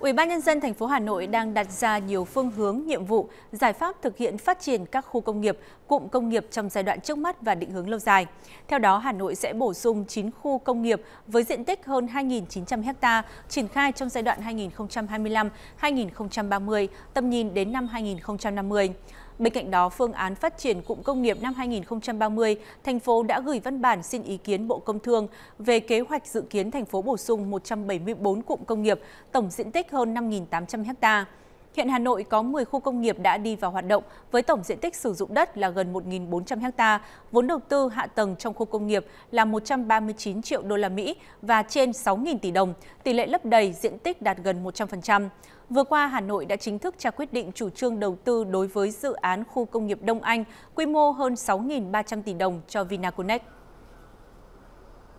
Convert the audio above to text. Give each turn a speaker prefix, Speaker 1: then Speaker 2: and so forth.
Speaker 1: Ủy ban nhân dân thành phố Hà Nội đang đặt ra nhiều phương hướng, nhiệm vụ, giải pháp thực hiện phát triển các khu công nghiệp, cụm công nghiệp trong giai đoạn trước mắt và định hướng lâu dài. Theo đó, Hà Nội sẽ bổ sung 9 khu công nghiệp với diện tích hơn 2.900 ha triển khai trong giai đoạn 2025-2030, tầm nhìn đến năm 2050. Bên cạnh đó, phương án phát triển cụm công nghiệp năm 2030, thành phố đã gửi văn bản xin ý kiến Bộ Công Thương về kế hoạch dự kiến thành phố bổ sung 174 cụm công nghiệp, tổng diện tích hơn 5.800 ha. Hiện Hà Nội có 10 khu công nghiệp đã đi vào hoạt động với tổng diện tích sử dụng đất là gần 1.400 ha, vốn đầu tư hạ tầng trong khu công nghiệp là 139 triệu đô la Mỹ và trên 6.000 tỷ đồng, tỷ lệ lấp đầy diện tích đạt gần 100%. Vừa qua, Hà Nội đã chính thức ra quyết định chủ trương đầu tư đối với dự án khu công nghiệp Đông Anh, quy mô hơn 6.300 tỷ đồng cho Vinaconex.